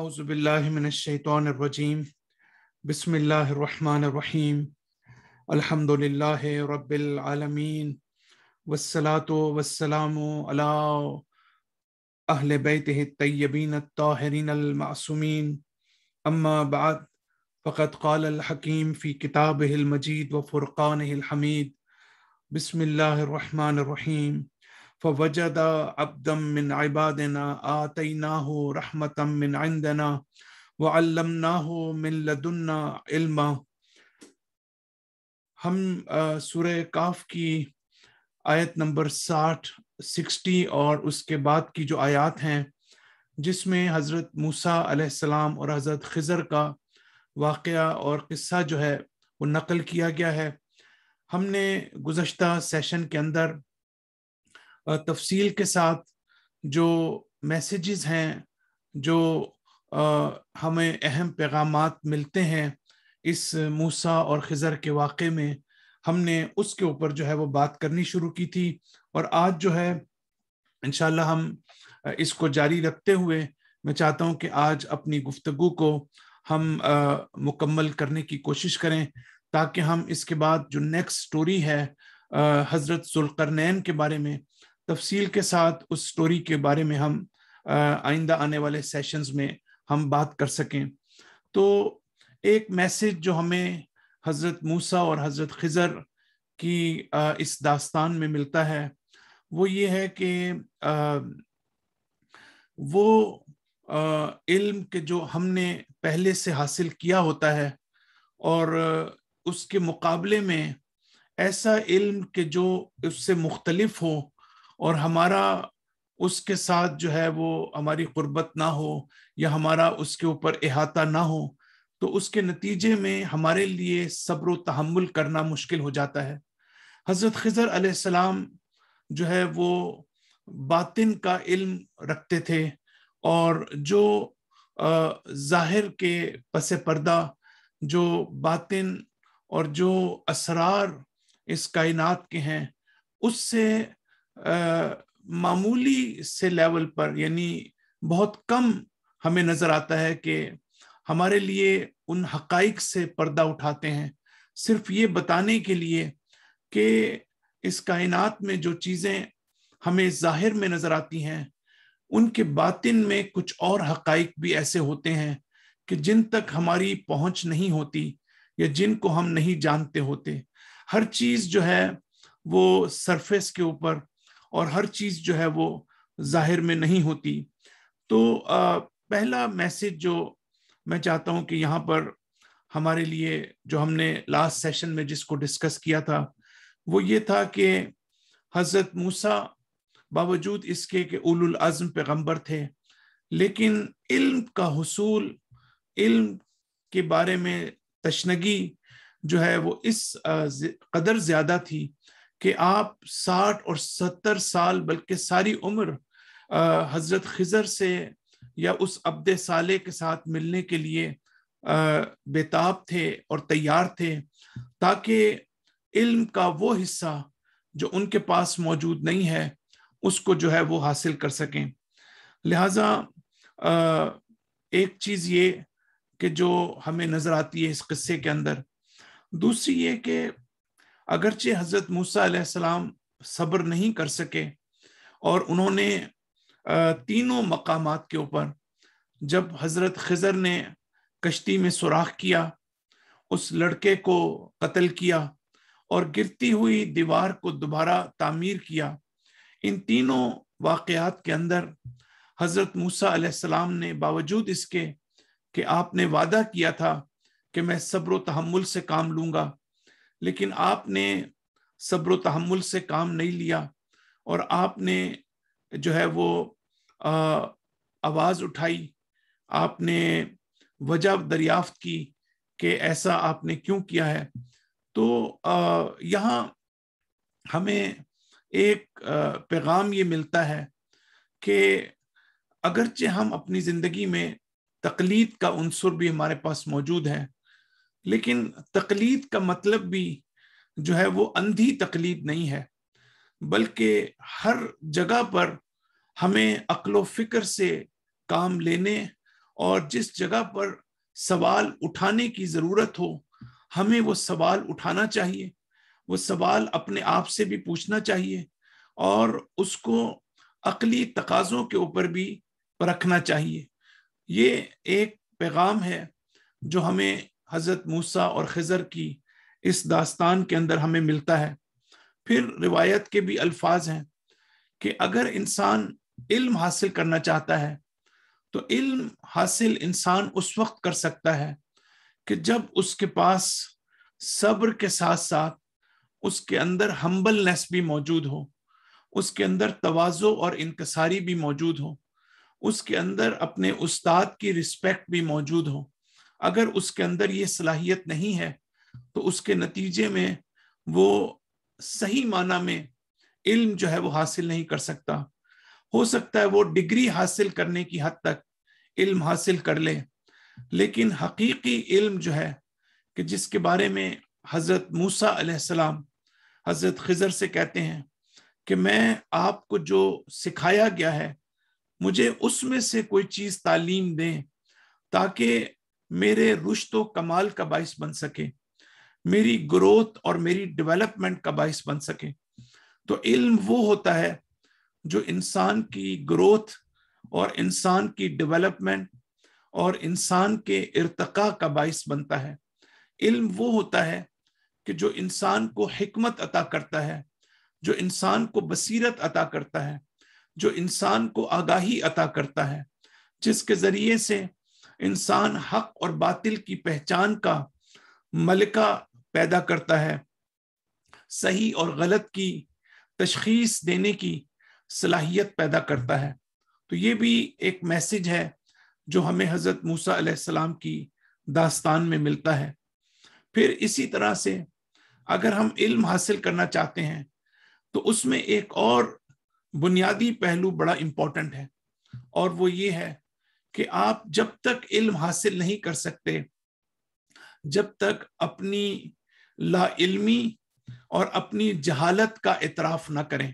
अज़बिल्लिमिनशैतरजीम बसमीम अल्हम्दुलिल्लाह रब्बिलआलमीन वस्सलातो वस्सलामु अला अहले बैत तय्यबीन ताहरीन अलमासूमीन अम्मा बाद फ़कत क़ाल हकीम फ़ी किताब मजीद व फ़ुरक़ान हमीद बसमीम فوجد عبدا من عبادنا आतना हो من عندنا وعلمناه من لدنا علما हम सूर्य काफ की आयत नंबर साठ सिक्सटी और उसके बाद की जो आयत हैं जिसमें हज़रत मूसा सलाम और हज़रत खज़र का वाक़ और किस्सा जो है वो नकल किया गया है हमने गुज्त सेशन के अंदर तफसील के साथ जो मैसेजेस हैं जो हमें अहम पैगाम मिलते हैं इस मूसा और खज़र के वाक़े में हमने उसके ऊपर जो है वो बात करनी शुरू की थी और आज जो है इन हम इसको जारी रखते हुए मैं चाहता हूँ कि आज अपनी गुफ्तु को हम आ, मुकम्मल करने की कोशिश करें ताकि हम इसके बाद जो नेक्स्ट स्टोरी है हज़रत जुलकरनैन के बारे में तफसील के साथ उस स्टोरी के बारे में हम आइंदा आने वाले सेशंस में हम बात कर सकें तो एक मैसेज जो हमें हज़रत मूसा और हज़रत खज़र की इस दास्तान में मिलता है वो ये है कि वो इल्म के जो हमने पहले से हासिल किया होता है और उसके मुकाबले में ऐसा इल्म के जो उससे मुख्तलफ हो और हमारा उसके साथ जो है वो हमारी गुर्बत ना हो या हमारा उसके ऊपर अहाता ना हो तो उसके नतीजे में हमारे लिए सब्र तहमुल करना मुश्किल हो जाता है हज़रत खज़र अलैहिस्सलाम जो है वो बातिन का इल्म रखते थे और जो ज़ाहिर के पस पर्दा जो बातिन और जो असरार इस कायनात के हैं उससे मामूली से लेवल पर यानी बहुत कम हमें नजर आता है कि हमारे लिए उन हकाइक से पर्दा उठाते हैं सिर्फ ये बताने के लिए कि इस कायनात में जो चीज़ें हमें ज़ाहिर में नज़र आती हैं उनके बातिन में कुछ और हकाइक भी ऐसे होते हैं कि जिन तक हमारी पहुंच नहीं होती या जिनको हम नहीं जानते होते हर चीज़ जो है वो सरफेस के ऊपर और हर चीज जो है वो जाहिर में नहीं होती तो पहला मैसेज जो मैं चाहता हूं कि यहाँ पर हमारे लिए जो हमने लास्ट सेशन में जिसको डिस्कस किया था वो ये था कि हजरत मूसा बावजूद इसके के उलुल आजम पैगम्बर थे लेकिन इल्म का हसूल इल्म के बारे में तशनगी जो है वो इस कदर ज़्यादा थी कि आप 60 और 70 साल बल्कि सारी उम्र हज़रत खिजर से या उस अब्द साले के साथ मिलने के लिए बेताब थे और तैयार थे ताकि इल्म का वो हिस्सा जो उनके पास मौजूद नहीं है उसको जो है वो हासिल कर सकें लिहाजा एक चीज़ ये कि जो हमें नज़र आती है इस किस्से के अंदर दूसरी ये कि अगरचे हजरत मूसा सब्र नहीं कर सके और उन्होंने तीनों मकाम के ऊपर जब हजरत खजर ने कश्ती में सुराख किया उस लड़के को कत्ल किया और गिरती हुई दीवार को दोबारा तामीर किया इन तीनों वाकयात के अंदर हजरत मूसा सलाम ने बावजूद इसके कि आपने वादा किया था कि मैं सब्र तहमुल से काम लूंगा लेकिन आपने सब्र तहमुल से काम नहीं लिया और आपने जो है वो आवाज़ उठाई आपने वजह दरियाफ्त की कि ऐसा आपने क्यों किया है तो यहाँ हमें एक पैगाम ये मिलता है कि अगरचे हम अपनी ज़िंदगी में तकलीद का अंसुर भी हमारे पास मौजूद है लेकिन तकलीद का मतलब भी जो है वो अंधी तकलीद नहीं है बल्कि हर जगह पर हमें अक्लो फिक्र से काम लेने और जिस जगह पर सवाल उठाने की ज़रूरत हो हमें वो सवाल उठाना चाहिए वो सवाल अपने आप से भी पूछना चाहिए और उसको अकली तकाज़ों के ऊपर भी परखना चाहिए ये एक पैगाम है जो हमें हज़रत मूसा और खजर की इस दास्तान के अंदर हमें मिलता है फिर रिवायत के भी अल्फाज हैं कि अगर इंसान इल्म हासिल करना चाहता है तो इल्म हासिल इंसान उस वक्त कर सकता है कि जब उसके पास सब्र के साथ साथ उसके अंदर हम्बलनेस भी मौजूद हो उसके अंदर तोज़ो और इनकसारी भी मौजूद हो उसके अंदर अपने उस्ताद की रिस्पेक्ट भी मौजूद हो अगर उसके अंदर ये सलाहियत नहीं है तो उसके नतीजे में वो सही माना में इल्म जो है वो हासिल नहीं कर सकता हो सकता है वो डिग्री हासिल करने की हद तक इल्म हासिल कर ले लेकिन हकीकी इल्म जो है कि जिसके बारे में हज़रत मूसा अलैहिस्सलाम हज़रत खज़र से कहते हैं कि मैं आपको जो सिखाया गया है मुझे उसमें से कोई चीज़ तालीम दें ताकि मेरे रुश्त तो कमाल का बायस बन सके मेरी ग्रोथ और मेरी डेवलपमेंट का बायस बन सके तो इल्म वो होता है जो इंसान की ग्रोथ और इंसान की डेवलपमेंट और इंसान के इरतका का बायस बनता है इल्म वो होता है कि जो इंसान को हमत अता करता है जो इंसान को बसीरत अता करता है जो इंसान को आगाही अता करता है जिसके ज़रिए से इंसान हक और बातिल की पहचान का मलका पैदा करता है सही और गलत की तशखीस देने की सलाहियत पैदा करता है तो ये भी एक मैसेज है जो हमें हज़रत मूसा अलैहिस्सलाम की दास्तान में मिलता है फिर इसी तरह से अगर हम इल्म हासिल करना चाहते हैं तो उसमें एक और बुनियादी पहलू बड़ा इम्पोर्टेंट है और वो ये है कि आप जब तक इल्म हासिल नहीं कर सकते जब तक अपनी ला इल्मी और अपनी जहालत का इतराफ ना करें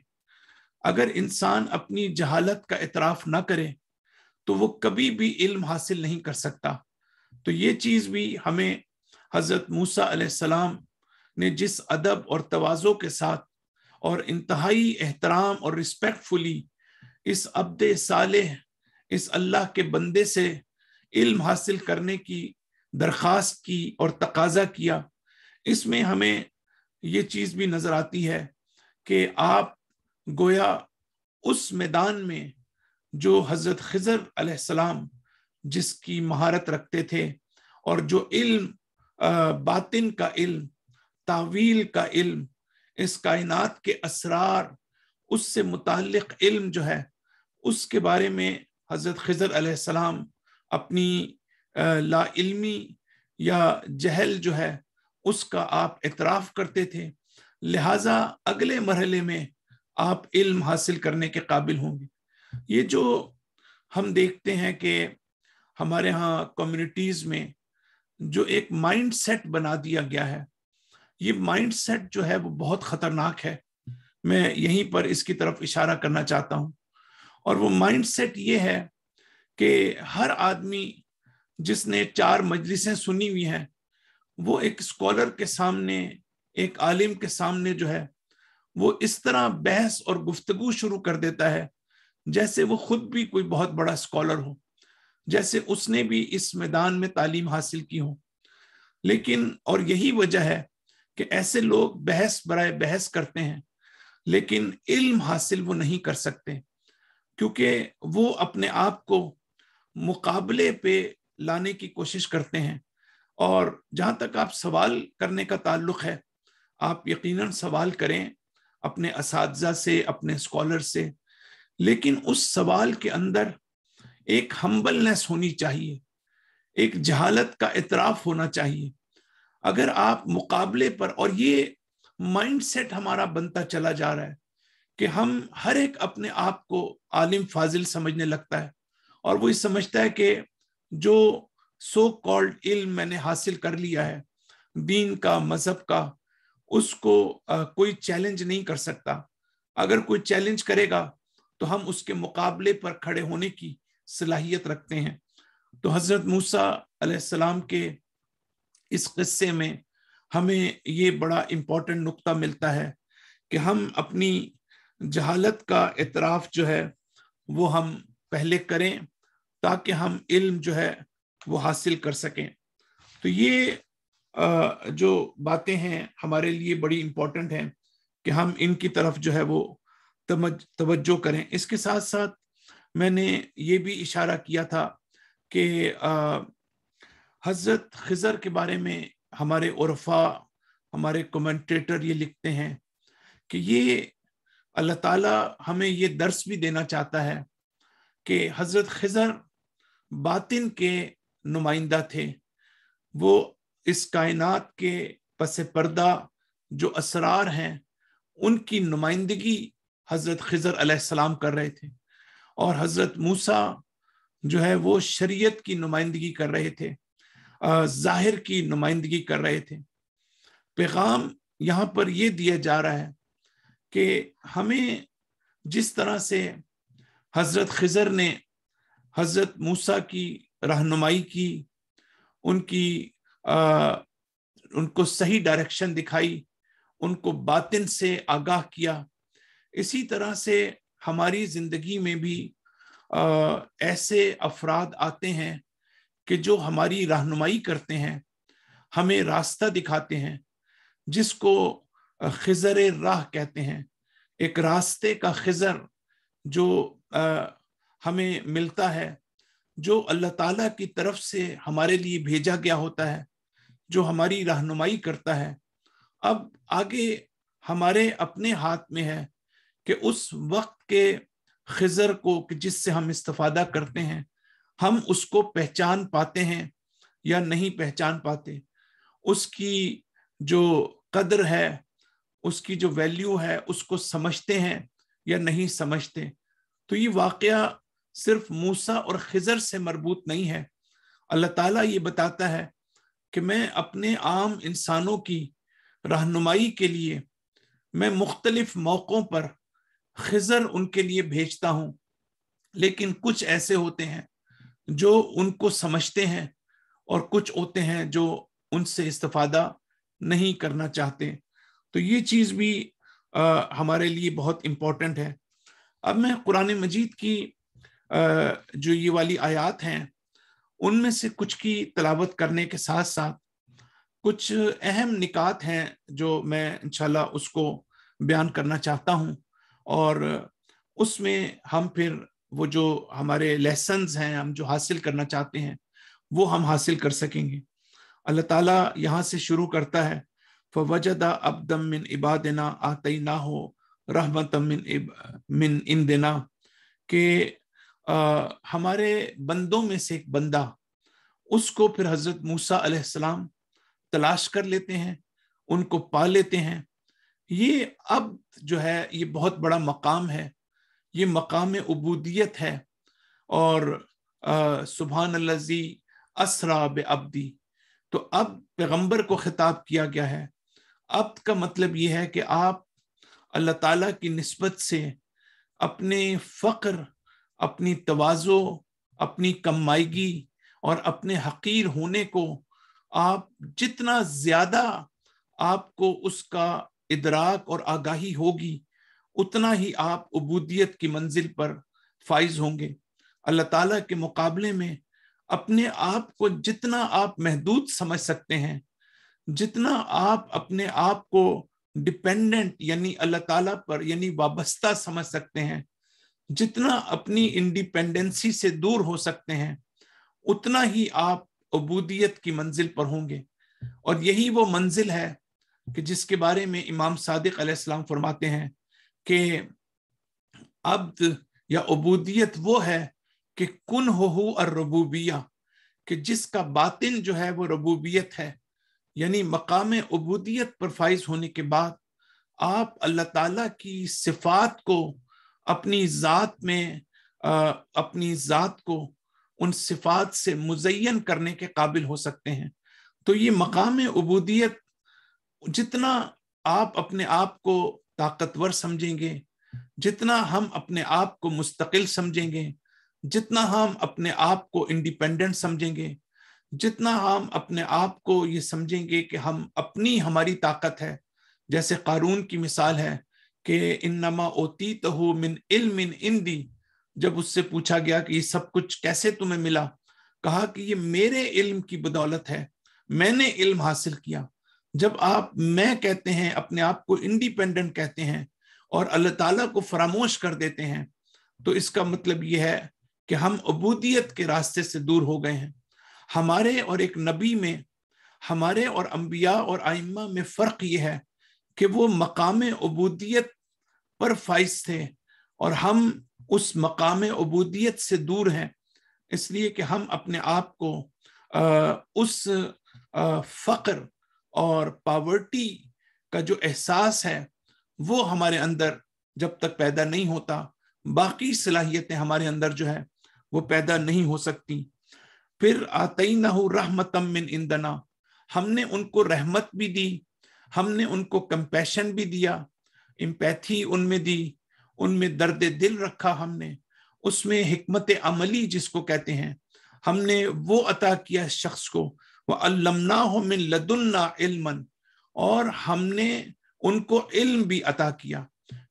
अगर इंसान अपनी जहालत का इतराफ ना करे तो वो कभी भी इल्म हासिल नहीं कर सकता तो ये चीज़ भी हमें हज़रत मूसा सलाम ने जिस अदब और तोज़ो के साथ और इंतहाई एहतराम और रिस्पेक्टफुली इस अब्दे साले इस अल्लाह के बंदे से इल्म हासिल करने की दरख्वास्त की और तकाजा किया इसमें हमें ये चीज़ भी नज़र आती है कि आप गोया उस मैदान में जो हज़रत खज़र सलाम जिसकी महारत रखते थे और जो इल्म बातिन का इल्म तावील का इल्म इस कायनात के असरार उससे मुतल इल्म जो है उसके बारे में हज़रत खजर अलैहिस्सलाम अपनी लामी या जहल जो है उसका आप इतराफ़ करते थे लिहाजा अगले मरहले में आप इल्म हासिल करने के काबिल होंगे ये जो हम देखते हैं कि हमारे यहाँ कम्युनिटीज़ में जो एक माइंड सेट बना दिया गया है ये माइंड सेट जो है वो बहुत ख़तरनाक है मैं यहीं पर इसकी तरफ इशारा करना चाहता हूँ और वो माइंडसेट ये है कि हर आदमी जिसने चार मजलिसें सुनी हुई हैं वो एक स्कॉलर के सामने एक आलिम के सामने जो है वो इस तरह बहस और गुफ्तगु शुरू कर देता है जैसे वो खुद भी कोई बहुत बड़ा स्कॉलर हो जैसे उसने भी इस मैदान में तालीम हासिल की हो लेकिन और यही वजह है कि ऐसे लोग बहस बरए बहस करते हैं लेकिन इल्म हासिल वो नहीं कर सकते क्योंकि वो अपने आप को मुकाबले पे लाने की कोशिश करते हैं और जहाँ तक आप सवाल करने का ताल्लुक है आप यकीनन सवाल करें अपने इस से अपने स्कॉलर से लेकिन उस सवाल के अंदर एक हम्बलनेस होनी चाहिए एक जहालत का इतराफ होना चाहिए अगर आप मुकाबले पर और ये माइंडसेट हमारा बनता चला जा रहा है कि हम हर एक अपने आप को आलिम फाजिल समझने लगता है और वो ये समझता है कि जो सो कॉल्ड इल्म मैंने हासिल कर लिया है दीन का मजहब का उसको आ, कोई चैलेंज नहीं कर सकता अगर कोई चैलेंज करेगा तो हम उसके मुकाबले पर खड़े होने की सलाहियत रखते हैं तो हजरत मूसा के इस किस्से में हमें ये बड़ा इम्पोर्टेंट नुक्ता मिलता है कि हम अपनी जहालत का इतराफ जो है वो हम पहले करें ताकि हम इल्म जो है वो हासिल कर सकें तो ये जो बातें हैं हमारे लिए बड़ी इम्पोर्टेंट हैं कि हम इनकी तरफ जो है वो तवज्जो करें इसके साथ साथ मैंने ये भी इशारा किया था कि हज़रत खज़र के बारे में हमारे उर्फा हमारे कमेंटेटर ये लिखते हैं कि ये अल्लाह ताला हमें ये दर्स भी देना चाहता है कि हज़रत खजर बातिन के नुमाइंदा थे वो इस कायनात के पस पर्दा जो असरार हैं उनकी नुमाइंदगी हज़रत खजर आलाम कर रहे थे और हज़रत मूसा जो है वो शरीयत की नुमाइंदगी कर रहे थे ज़ाहिर की नुमाइंदगी कर रहे थे पैगाम यहाँ पर ये दिया जा रहा है कि हमें जिस तरह से हज़रत खज़र ने हज़रत मूसा की रहनुमाई की उनकी आ, उनको सही डायरेक्शन दिखाई उनको बातिन से आगाह किया इसी तरह से हमारी ज़िंदगी में भी आ, ऐसे अफराद आते हैं कि जो हमारी रहनुमाई करते हैं हमें रास्ता दिखाते हैं जिसको खिजर राह कहते हैं एक रास्ते का खिजर जो आ, हमें मिलता है जो अल्लाह ताला की तरफ से हमारे लिए भेजा गया होता है जो हमारी रहनुमाई करता है अब आगे हमारे अपने हाथ में है कि उस वक्त के खिजर को कि जिससे हम इस्तफादा करते हैं हम उसको पहचान पाते हैं या नहीं पहचान पाते उसकी जो कदर है उसकी जो वैल्यू है उसको समझते हैं या नहीं समझते तो ये वाक़ सिर्फ मूसा और खिजर से मरबूत नहीं है अल्लाह ताला ये बताता है कि मैं अपने आम इंसानों की रहनुमाई के लिए मैं मुख्तलिफ मौक़ों पर खिजर उनके लिए भेजता हूँ लेकिन कुछ ऐसे होते हैं जो उनको समझते हैं और कुछ होते हैं जो उनसे इस्तफादा नहीं करना चाहते तो ये चीज़ भी आ, हमारे लिए बहुत इम्पोर्टेंट है अब मैं कुरान मजीद की आ, जो ये वाली आयात हैं उनमें से कुछ की तलावत करने के साथ साथ कुछ अहम निकात हैं जो मैं इनशाला उसको बयान करना चाहता हूँ और उसमें हम फिर वो जो हमारे लेसन हैं हम जो हासिल करना चाहते हैं वो हम हासिल कर सकेंगे अल्लाह ताला यहाँ से शुरू करता है फ़वजदा अब्दम मिन इबादना आतई ना हो रहमत मिन इब, मिन इन दिना के आ, हमारे बंदों में से एक बंदा उसको फिर हज़रत मूसा अलैहिस्सलाम तलाश कर लेते हैं उनको पा लेते हैं ये अब जो है ये बहुत बड़ा मकाम है ये मकाम अबूदियत है और सुबहान लजी असरा बब्दी तो अब पैगंबर को खिताब किया गया है अब का मतलब यह है कि आप अल्लाह ताला की नस्बत से अपने फ़क्र अपनी तोज़ो अपनी कमाईगी और अपने हकीर होने को आप जितना ज़्यादा आपको उसका इदराक और आगाही होगी उतना ही आप अबूदियत की मंजिल पर फाइज होंगे अल्लाह ताला के मुकाबले में अपने आप को जितना आप महदूद समझ सकते हैं जितना आप अपने आप को डिपेंडेंट यानी अल्लाह ताला पर यानी वाबस्ता समझ सकते हैं जितना अपनी इंडिपेंडेंसी से दूर हो सकते हैं उतना ही आप अबूदियत की मंजिल पर होंगे और यही वो मंजिल है कि जिसके बारे में इमाम सादिक अलैहिस्सलाम फरमाते हैं कि अब्द या अबूदियत वो है कि कुन हो और रबूबिया कि जिसका बातिन जो है वो रबूबियत है यानी मकाम अबूदियत पर फाइज होने के बाद आप अल्लाह ताला की सिफात को अपनी ज़ात में आ, अपनी ज़ात को उन सिफात से मुजयन करने के काबिल हो सकते हैं तो ये मकाम अबूदियत जितना आप अपने आप को ताकतवर समझेंगे जितना हम अपने आप को मुस्तकिल समझेंगे जितना हम अपने आप को इंडिपेंडेंट समझेंगे जितना हम अपने आप को ये समझेंगे कि हम अपनी हमारी ताकत है जैसे कानून की मिसाल है कि इन नमा ओती तो मिन इल्म इन इंदी जब उससे पूछा गया कि ये सब कुछ कैसे तुम्हें मिला कहा कि ये मेरे इल्म की बदौलत है मैंने इल्म हासिल किया जब आप मैं कहते हैं अपने आप को इंडिपेंडेंट कहते हैं और अल्लाह ताला को फरामोश कर देते हैं तो इसका मतलब यह है कि हम अबूदियत के रास्ते से दूर हो गए हैं हमारे और एक नबी में हमारे और अम्बिया और आइम्मा में फ़र्क ये है कि वो मकाम अबूदियत पर फाइज थे और हम उस मकाम अबूदियत से दूर हैं इसलिए कि हम अपने आप को आ, उस फ़्र और पावर्टी का जो एहसास है वो हमारे अंदर जब तक पैदा नहीं होता बाकी सलाहियतें हमारे अंदर जो है वो पैदा नहीं हो सकती फिर आतई ना हो मिन इंदना हमने उनको रहमत भी दी हमने उनको कंपैशन भी दिया इम्पैथी उनमें दी उनमें दर्द दिल रखा हमने उसमें हमत अमली जिसको कहते हैं हमने वो अता किया शख्स को वह अल्लमना मिन लदुल्ना इल्मन और हमने उनको इल्म भी अता किया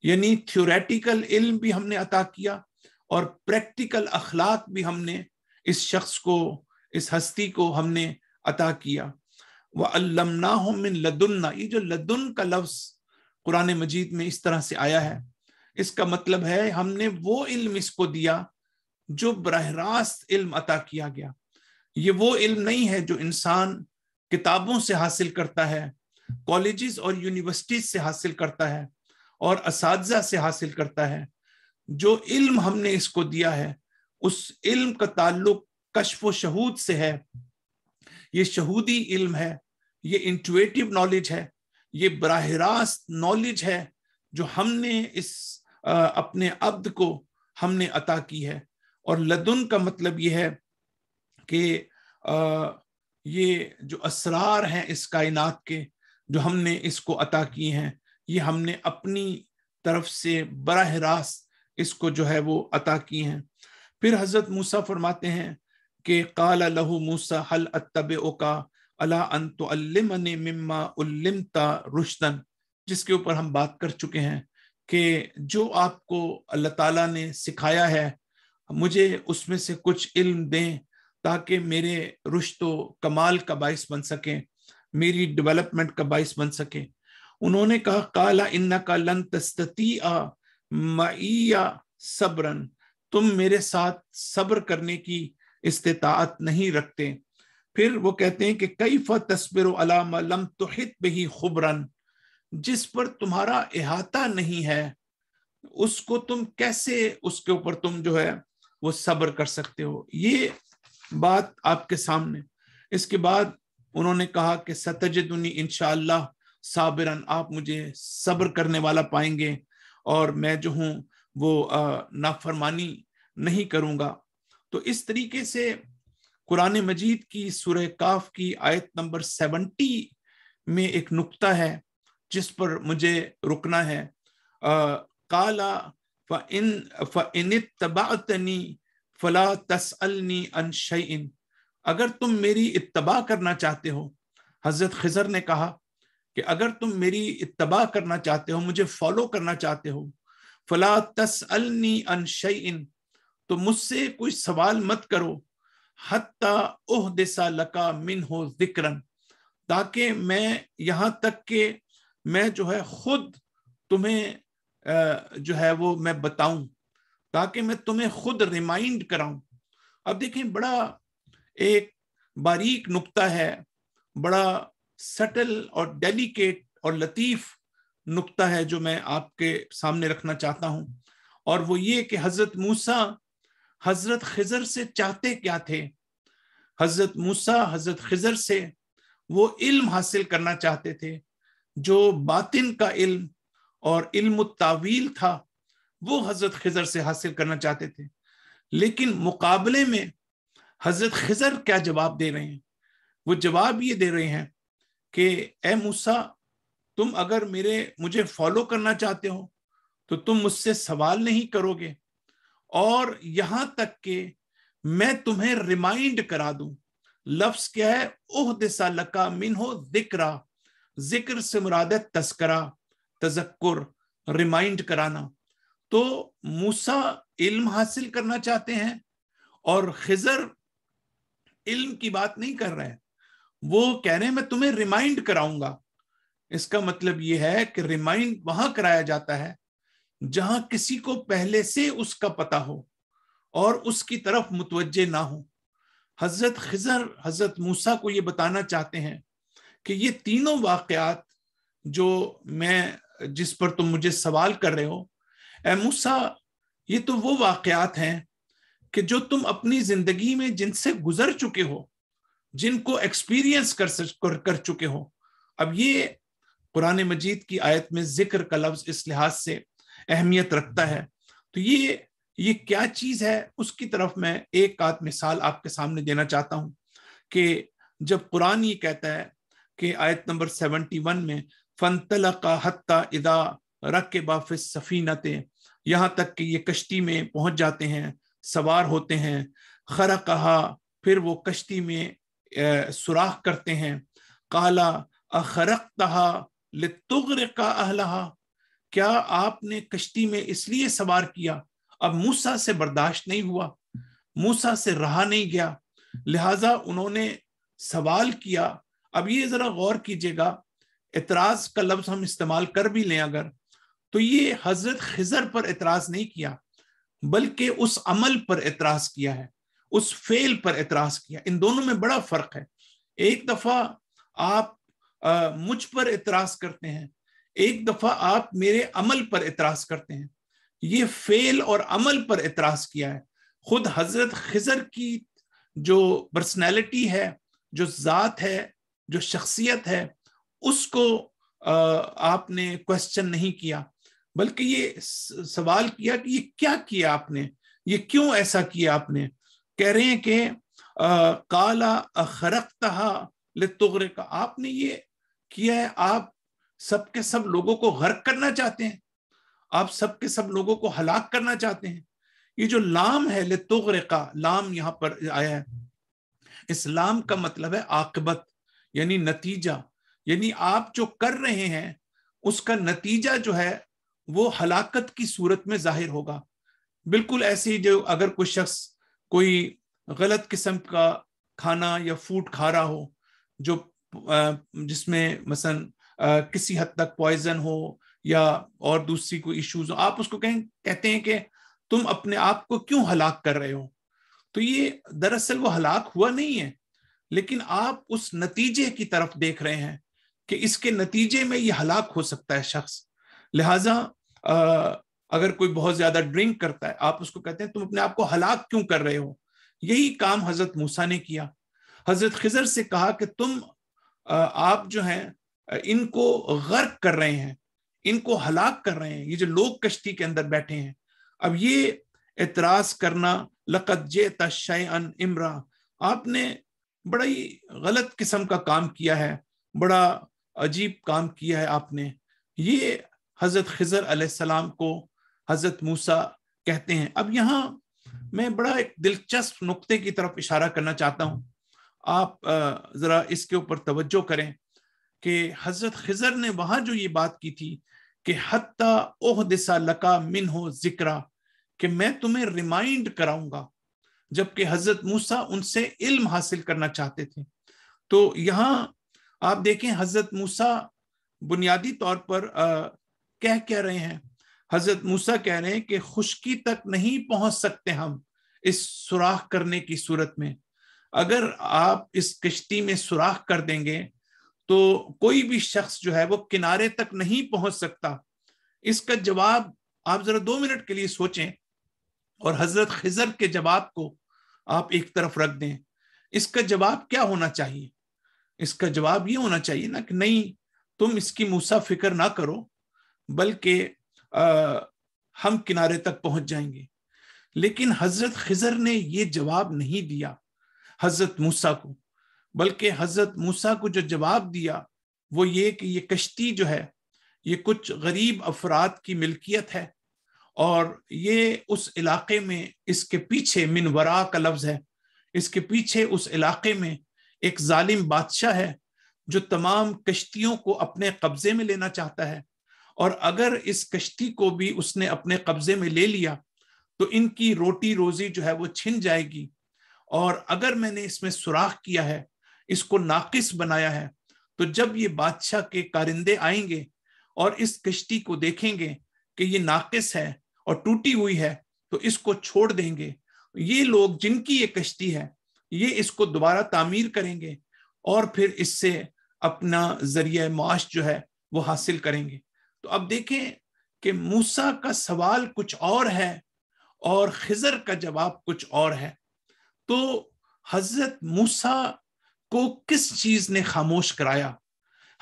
यानी थ्योरेटिकल इल्म भी हमने अता किया और प्रैक्टिकल अखलाक भी हमने इस शख्स को इस हस्ती को हमने अता किया वह अल्लमना मिन लदुन्ना ये जो लदुन का लफ्ज कुरान मजीद में इस तरह से आया है इसका मतलब है हमने वो इल्म इसको दिया जो बरह रास्त इल्म अता किया गया ये वो इल्म नहीं है जो इंसान किताबों से हासिल करता है कॉलेजेस और यूनिवर्सिटीज से हासिल करता है और इस से हासिल करता है जो इल्म हमने इसको दिया है उस इल्म का ताल्लुक कशफ शहूद से है ये शहूदी इल्म है ये इंटुएटिव नॉलेज है ये बरह रास्त नॉलेज है जो हमने इस अपने अब्द को हमने अता की है और लदुन का मतलब यह है कि ये जो असरार हैं इस कायनात के जो हमने इसको अता किए हैं ये हमने अपनी तरफ से बरह रास्त इसको जो है वो अता किए हैं फिर हजरत मूसा फरमाते हैं कि काला लहू मूसा हल अतब ओका अला अनतमन मम्मा उल्लिमता रुश्तन जिसके ऊपर हम बात कर चुके हैं कि जो आपको अल्लाह ताला ने सिखाया है मुझे उसमें से कुछ इल्म दें ताकि मेरे रुश्तो कमाल का बायस बन सके मेरी डेवलपमेंट का बायस बन सके उन्होंने कहा काला इन्ना का लन तस्ती मईया सबरन तुम मेरे साथ सब्र करने की इस्तात नहीं रखते फिर वो कहते हैं कि कई फसबिर लम तुहित बही खुबरन जिस पर तुम्हारा अहाता नहीं है उसको तुम कैसे उसके ऊपर तुम जो है वो सब्र कर सकते हो ये बात आपके सामने इसके बाद उन्होंने कहा कि सतजदनी इनशाला साबिरन आप मुझे सब्र करने वाला पाएंगे और मैं जो हूँ वो नाफरमानी नहीं करूँगा तो इस तरीके से कुरान मजीद की सुरह काफ की आयत नंबर सेवनटी में एक नुक्ता है जिस पर मुझे रुकना है काला तबातनी फला तसअलनी अगर तुम मेरी इतबा करना चाहते हो हजरत खजर ने कहा कि अगर तुम मेरी इतबा करना चाहते हो मुझे फॉलो करना चाहते हो फला तस अलनी अनशन तो मुझसे कोई सवाल मत करो हत्ता ओह दिसा लका मिन हो जिक्रन ताकि मैं यहाँ तक के मैं जो है खुद तुम्हें जो है वो मैं बताऊं ताकि मैं तुम्हें खुद रिमाइंड कराऊं अब देखें बड़ा एक बारीक नुक्ता है बड़ा सटल और डेलिकेट और लतीफ़ नुकता है जो मैं आपके सामने रखना चाहता हूं और वो ये कि हजरत मूसा हजरत खिजर से चाहते क्या थे हजरत मूसा हजरत खिजर से वो इल्म हासिल करना चाहते थे जो बातिन का इल्म और इल्म तावील था वो हजरत खिजर से हासिल करना चाहते थे लेकिन मुकाबले में हजरत खिजर क्या जवाब दे रहे हैं वो जवाब ये दे रहे हैं कि ए मूसा तुम अगर मेरे मुझे फॉलो करना चाहते हो तो तुम मुझसे सवाल नहीं करोगे और यहां तक के मैं तुम्हें रिमाइंड करा दूं लफ्स क्या है ओह दिसा लका हो दिकरा जिक्र से मुराद है तस्करा तजक्र रिमाइंड कराना तो मूसा इल्म हासिल करना चाहते हैं और खिजर इल्म की बात नहीं कर रहे हैं वो कह रहे हैं मैं तुम्हें रिमाइंड कराऊंगा इसका मतलब यह है कि रिमाइंड वहां कराया जाता है जहां किसी को पहले से उसका पता हो और उसकी तरफ मुतवजे ना हो हजरत खिजर हजरत मूसा को यह बताना चाहते हैं कि ये तीनों वाकयात जो मैं जिस पर तुम मुझे सवाल कर रहे हो ए मूसा ये तो वो वाकयात हैं कि जो तुम अपनी जिंदगी में जिनसे गुजर चुके हो जिनको एक्सपीरियंस कर कर, कर चुके हो अब ये कुरान मजीद की आयत में जिक्र का लफ्ज इस लिहाज से अहमियत रखता है तो ये ये क्या चीज़ है उसकी तरफ मैं एक आध मिसाल आपके सामने देना चाहता हूँ कि जब कुरान ये कहता है कि आयत नंबर सेवेंटी वन में फन का हत्ता इदा रख के बाफिस सफ़ीनत यहाँ तक कि ये कश्ती में पहुंच जाते हैं सवार होते हैं खरा कहा फिर वो कश्ती में सुराख करते हैं काला अखरक तहा का अहलहा क्या आपने कश्ती में इसलिए सवार किया अब मूसा से बर्दाश्त नहीं हुआ मूसा से रहा नहीं गया लिहाजा उन्होंने सवाल किया अब ये जरा गौर कीजिएगा एतराज का लफ्ज हम इस्तेमाल कर भी लें अगर तो ये हजरत खिजर पर एतराज नहीं किया बल्कि उस अमल पर एतराज किया है उस फेल पर एतराज किया इन दोनों में बड़ा फर्क है एक दफा आप मुझ पर इतराज करते हैं एक दफा आप मेरे अमल पर इतराज करते हैं ये फेल और अमल पर इतराज किया है खुद हजरत खिजर की जो पर्सनैलिटी है जो ज़ात है जो शख्सियत है उसको आपने क्वेश्चन नहीं किया बल्कि ये सवाल किया कि ये क्या किया आपने ये क्यों ऐसा किया आपने कह रहे हैं कि काला खरक तहा तुगरे का आपने ये किया है आप सबके सब लोगों को गर्क करना चाहते हैं आप सबके सब लोगों को हलाक करना चाहते हैं ये जो लाम है ले तुगरका लाम यहाँ पर आया है इस्लाम का मतलब है आकबत यानी नतीजा यानी आप जो कर रहे हैं उसका नतीजा जो है वो हलाकत की सूरत में जाहिर होगा बिल्कुल ऐसे ही जो अगर कोई शख्स कोई गलत किस्म का खाना या फूड खा रहा हो जो जिसमें मसन किसी हद तक पॉइजन हो या और दूसरी कोई इश्यूज हो आप उसको कहें कहते हैं कि तुम अपने आप को क्यों हलाक कर रहे हो तो ये दरअसल वो हलाक हुआ नहीं है लेकिन आप उस नतीजे की तरफ देख रहे हैं कि इसके नतीजे में ये हलाक हो सकता है शख्स लिहाजा अगर कोई बहुत ज्यादा ड्रिंक करता है आप उसको कहते हैं तुम अपने आप को हलाक क्यों कर रहे हो यही काम हजरत मूसा ने किया हजरत खिजर से कहा कि तुम आप जो हैं इनको गर्क कर रहे हैं इनको हलाक कर रहे हैं ये जो लोग कश्ती के अंदर बैठे हैं अब ये एतराज करना लकत जे तशन इमरा आपने बड़ा ही गलत किस्म का काम किया है बड़ा अजीब काम किया है आपने ये हज़रत खज़र अलैहिस्सलाम को हज़रत मूसा कहते हैं अब यहाँ मैं बड़ा एक दिलचस्प नुक्ते की तरफ इशारा करना चाहता हूँ आप ज़रा इसके ऊपर तवज्जो करें कि हज़रत खिजर ने वहां जो ये बात की थी कि हत्ता दिसा लका मिन हो जिक्रा कि मैं तुम्हें रिमाइंड कराऊंगा जबकि हज़रत मूसा उनसे इल्म हासिल करना चाहते थे तो यहाँ आप देखें हज़रत मूसा बुनियादी तौर पर आ, कह रहे हैं हज़रत मूसा कह रहे हैं कि खुशकी तक नहीं पहुंच सकते हम इस सुराख करने की सूरत में अगर आप इस किश्ती में सुराख कर देंगे तो कोई भी शख्स जो है वो किनारे तक नहीं पहुंच सकता इसका जवाब आप जरा दो मिनट के लिए सोचें और हजरत खिजर के जवाब को आप एक तरफ रख दें इसका जवाब क्या होना चाहिए इसका जवाब ये होना चाहिए ना कि नहीं तुम इसकी मूसा फिक्र ना करो बल्कि हम किनारे तक पहुंच जाएंगे लेकिन हजरत खिजर ने ये जवाब नहीं दिया हजरत मूसा को बल्कि हजरत मूसा को जो जवाब दिया वो ये कि ये कश्ती जो है ये कुछ गरीब अफराद की मिल्कियत है और ये उस इलाके में इसके पीछे मिनवरा का लफ्ज है इसके पीछे उस इलाके में एक जालिम बादशाह है जो तमाम कश्तियों को अपने कब्जे में लेना चाहता है और अगर इस कश्ती को भी उसने अपने कब्जे में ले लिया तो इनकी रोटी रोजी जो है वो छिन जाएगी और अगर मैंने इसमें सुराख किया है इसको नाकिस बनाया है तो जब ये बादशाह के कारिंदे आएंगे और इस कश्ती को देखेंगे कि ये नाकिस है और टूटी हुई है तो इसको छोड़ देंगे ये लोग जिनकी ये कश्ती है ये इसको दोबारा तामीर करेंगे और फिर इससे अपना जरिए माश जो है वो हासिल करेंगे तो अब देखें कि मूसा का सवाल कुछ और है और खिजर का जवाब कुछ और है तो हजरत मूसा को किस चीज ने खामोश कराया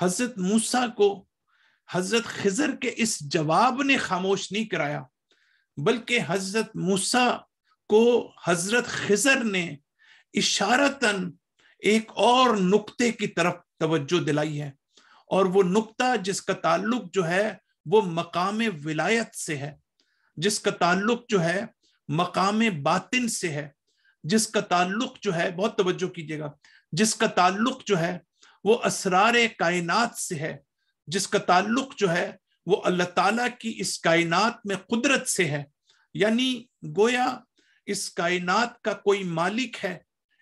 हजरत मूसा को हजरत खिजर के इस जवाब ने खामोश नहीं कराया बल्कि हजरत मूसा को हजरत खिजर ने इशारतन एक और नुक्ते की तरफ तवज्जो दिलाई है और वो नुक्ता जिसका ताल्लुक जो है वो मकाम विलायत से है जिसका ताल्लुक जो है मकाम बातिन से है जिसका ताल्लुक जो है बहुत तवज्जो कीजिएगा जिसका ताल्लुक जो है वो असरार कायनात से है जिसका ताल्लुक जो है वो अल्लाह ताला की इस कायनात में कुदरत से है यानी गोया इस कायनात का कोई मालिक है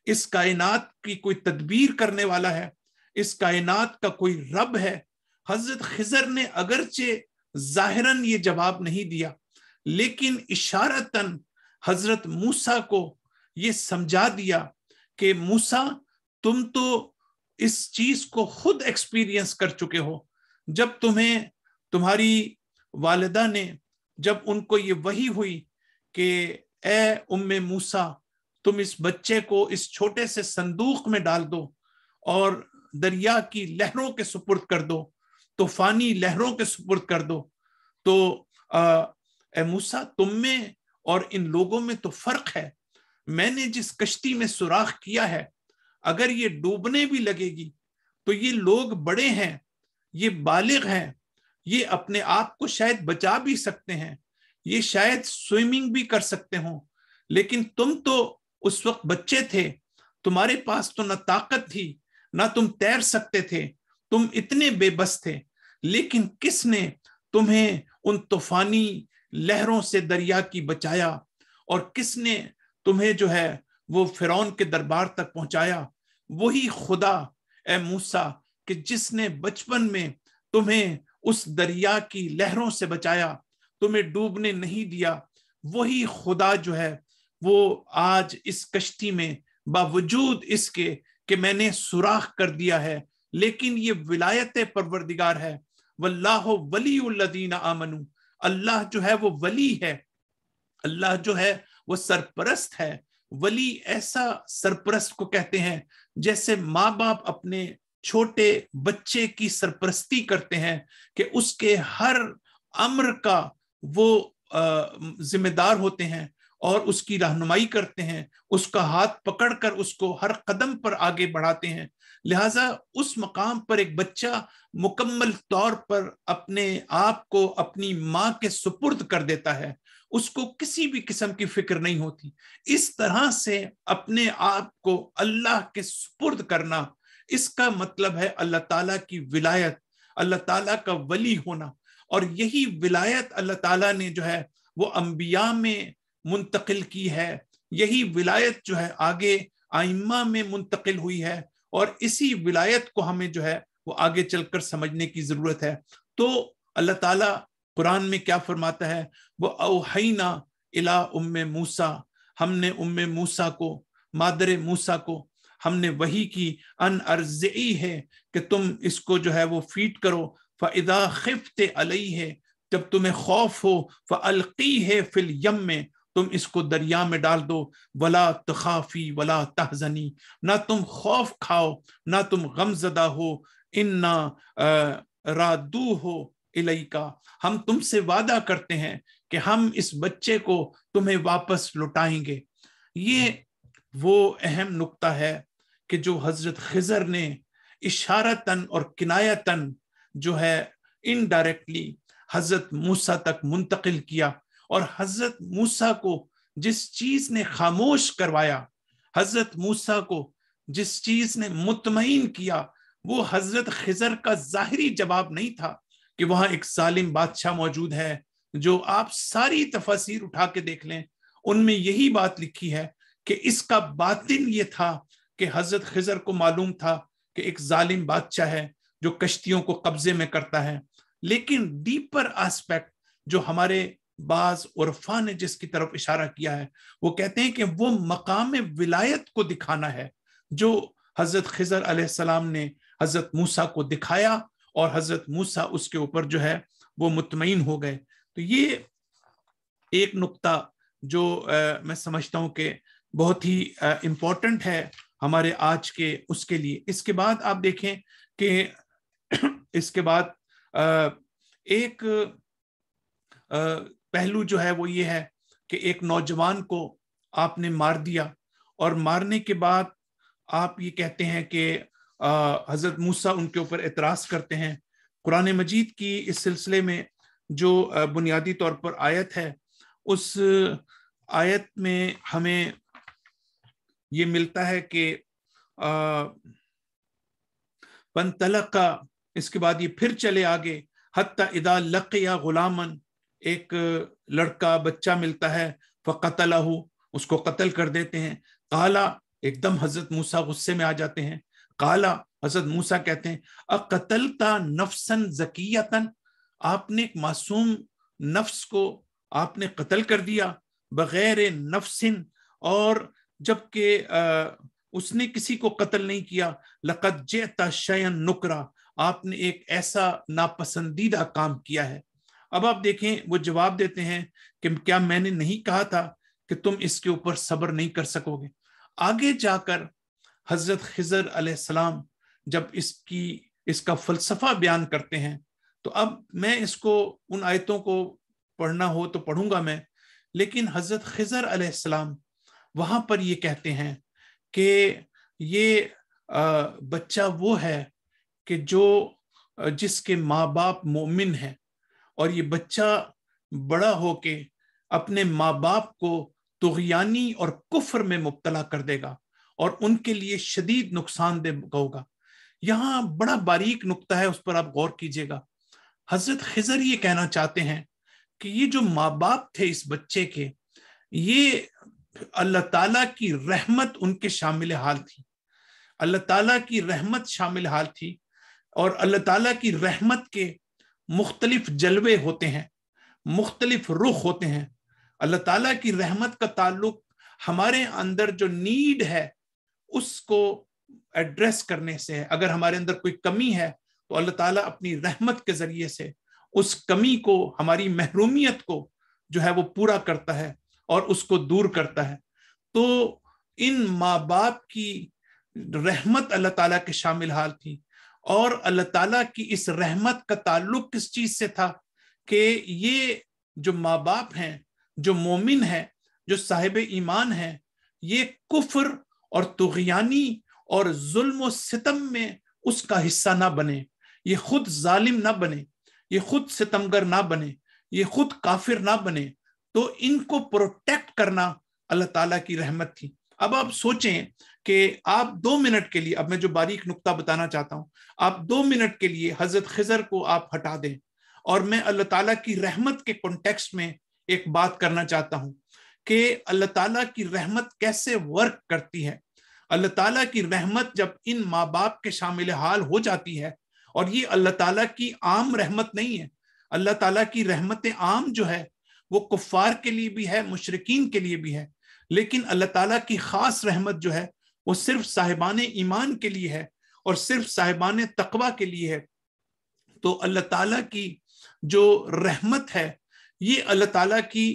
इस कायनात की कोई तदबीर करने वाला है इस कायनात का कोई रब है हजरत खिजर ने अगरचे जाहिरन ये जवाब नहीं दिया लेकिन इशारतन हजरत मूसा को ये समझा दिया कि मूसा तुम तो इस चीज को खुद एक्सपीरियंस कर चुके हो जब तुम्हें तुम्हारी वालदा ने जब उनको ये वही हुई कि ए उम्मे मूसा तुम इस बच्चे को इस छोटे से संदूक में डाल दो और दरिया की लहरों के सुपुर्द कर दो तूफानी तो लहरों के सुपुर्द कर दो तो अः ए मूसा तुम में और इन लोगों में तो फर्क है मैंने जिस कश्ती में सुराख किया है अगर ये डूबने भी लगेगी तो ये लोग बड़े हैं ये बालिग हैं ये अपने आप को शायद बचा भी सकते हैं ये शायद स्विमिंग भी कर सकते हो लेकिन तुम तो उस वक्त बच्चे थे तुम्हारे पास तो ना ताकत थी ना तुम तैर सकते थे तुम इतने बेबस थे लेकिन किसने तुम्हें उन तूफानी लहरों से दरिया की बचाया और किसने तुम्हें जो है वो फिरौन के दरबार तक पहुंचाया वही खुदा ए मूसा कि जिसने बचपन में तुम्हें उस दरिया की लहरों से बचाया तुम्हें डूबने नहीं दिया वही खुदा जो है वो आज इस कश्ती में बावजूद इसके कि मैंने सुराख कर दिया है लेकिन ये विलायत परवरदिगार है वल्लाह वली उल्लदीना आमनू अल्लाह जो है वो वली है अल्लाह जो है वो सरपरस्त है वली ऐसा सरपरस्त को कहते हैं जैसे माँ बाप अपने छोटे बच्चे की सरपरस्ती करते हैं कि उसके हर अम्र का वो जिम्मेदार होते हैं और उसकी रहनुमाई करते हैं उसका हाथ पकड़कर उसको हर कदम पर आगे बढ़ाते हैं लिहाजा उस मकाम पर एक बच्चा मुकम्मल तौर पर अपने आप को अपनी माँ के सुपुर्द कर देता है उसको किसी भी किस्म की फिक्र नहीं होती इस तरह से अपने आप को अल्लाह के सुपुर्द करना इसका मतलब है अल्लाह ताला की विलायत अल्लाह ताला का वली होना और यही विलायत अल्लाह ताला ने जो है वो अम्बिया में मुंतकिल की है यही विलायत जो है आगे आइम्मा में मुंतकिल हुई है और इसी विलायत को हमें जो है वो आगे चलकर समझने की जरूरत है तो अल्लाह ताला कुरान में क्या फरमाता है वो अवहैना इला उम मूसा हमने उम मूसा को मादर मूसा को हमने वही की अन अर्जी है कि तुम इसको जो है वो फीट करो फ़ा खिफ्त अलई है जब तुम्हें खौफ हो फ़लकी है फिल यम में तुम इसको दरिया में डाल दो वला तखाफी वला तहजनी ना तुम खौफ खाओ ना तुम गमजदा हो ना रादू हो इलई का हम तुमसे वादा करते हैं कि हम इस बच्चे को तुम्हें वापस लुटाएंगे ये वो अहम नुक्ता है कि जो हजरत खिजर ने इशारतन और किनायतन जो है इनडायरेक्टली हजरत मूसा तक मुंतकिल किया और हजरत मूसा को जिस चीज ने खामोश करवाया हजरत मूसा को जिस चीज ने मुतमिन किया वो हजरत खिजर का जाहरी जवाब नहीं था कि वहां एक सालिम बादशाह मौजूद है जो आप सारी तफसीर उठा के देख लें उनमें यही बात लिखी है कि इसका बातिन ये था कि हजरत खजर को मालूम था कि एक जालिम बादशाह है जो कश्तियों को कब्जे में करता है लेकिन डीपर आस्पेक्ट जो हमारे बाज उर्फा ने जिसकी तरफ इशारा किया है वो कहते हैं कि वो मकाम विलायत को दिखाना है जो हजरत खजर अलैहिस्सलाम ने हजरत मूसा को दिखाया और हजरत मूसा उसके ऊपर जो है वो मुतमिन हो गए तो ये एक नुक्ता जो आ, मैं समझता हूँ कि बहुत ही इम्पोर्टेंट है हमारे आज के उसके लिए इसके बाद आप देखें कि इसके बाद आ, एक आ, पहलू जो है वो ये है कि एक नौजवान को आपने मार दिया और मारने के बाद आप ये कहते हैं कि हज़रत मूसा उनके ऊपर एतराज़ करते हैं कुरान मजीद की इस सिलसिले में जो बुनियादी तौर पर आयत है उस आयत में हमें ये मिलता है कि बन का इसके बाद ये फिर चले आगे हती इदा लक या गुलामन एक लड़का बच्चा मिलता है हो उसको कत्ल कर देते हैं काला एकदम हजरत मूसा गुस्से में आ जाते हैं काला हजरत मूसा कहते हैं का नफसन जकीयतन आपने एक मासूम नफ्स को आपने कत्ल कर दिया बगैर नफसिन और जबकि उसने किसी को कत्ल नहीं किया लकत जेता शयन नुकरा आपने एक ऐसा नापसंदीदा काम किया है अब आप देखें वो जवाब देते हैं कि क्या मैंने नहीं कहा था कि तुम इसके ऊपर सब्र नहीं कर सकोगे आगे जाकर हजरत खिजर सलाम जब इसकी इसका फलसफा बयान करते हैं तो अब मैं इसको उन आयतों को पढ़ना हो तो पढ़ूंगा मैं लेकिन हजरत खजर अलैहिस्सलाम वहां पर ये कहते हैं कि ये बच्चा वो है कि जो जिसके माँ बाप मोमिन है और ये बच्चा बड़ा हो के अपने माँ बाप को तुगयानी और कुफर में मुबतला कर देगा और उनके लिए शदीद दे होगा यहाँ बड़ा बारीक नुकता है उस पर आप गौर कीजिएगा हजरत खिजर ये कहना चाहते हैं कि ये जो माँ बाप थे इस बच्चे के ये अल्लाह ताला की रहमत उनके शामिल हाल थी अल्लाह ताला की रहमत शामिल हाल थी और अल्लाह ताला की रहमत के मुख्तलिफ जलवे होते हैं मुख्तलिफ रुख होते हैं अल्लाह ताला की रहमत का ताल्लुक हमारे अंदर जो नीड है उसको एड्रेस करने से है अगर हमारे अंदर कोई कमी है तो अल्लाह ताला अपनी रहमत के ज़रिए से उस कमी को हमारी महरूमियत को जो है वो पूरा करता है और उसको दूर करता है तो इन माँ बाप की रहमत अल्लाह ताला के शामिल हाल थी और अल्लाह ताला की इस रहमत का ताल्लुक किस चीज़ से था कि ये जो माँ बाप हैं जो मोमिन हैं जो साहिब ईमान हैं ये कुफर और तुगयानी और जुल्म सितम में उसका हिस्सा ना बने ये खुद जालिम ना बने ये खुद सितमगर ना बने ये खुद काफिर ना बने तो इनको प्रोटेक्ट करना अल्लाह ताला की रहमत थी अब आप सोचें कि आप दो मिनट के लिए अब मैं जो बारीक नुकता बताना चाहता हूँ आप दो मिनट के लिए हजरत खजर को आप हटा दें और मैं अल्लाह ताला की रहमत के कॉन्टेक्स्ट में एक बात करना चाहता हूँ कि अल्लाह ताला की रहमत कैसे वर्क करती है अल्लाह ताला की रहमत जब इन माँ बाप के शामिल हाल हो जाती है और ये अल्लाह ताला की आम रहमत नहीं है अल्लाह ताला की रहमत आम जो है वो कुफार के लिए भी है मुशरकिन के लिए भी है लेकिन अल्लाह ताला की खास रहमत जो है वो सिर्फ साहिबान ईमान के लिए है और सिर्फ साहिबान तकवा के लिए है तो अल्लाह ताला की जो रहमत है ये अल्लाह ताला की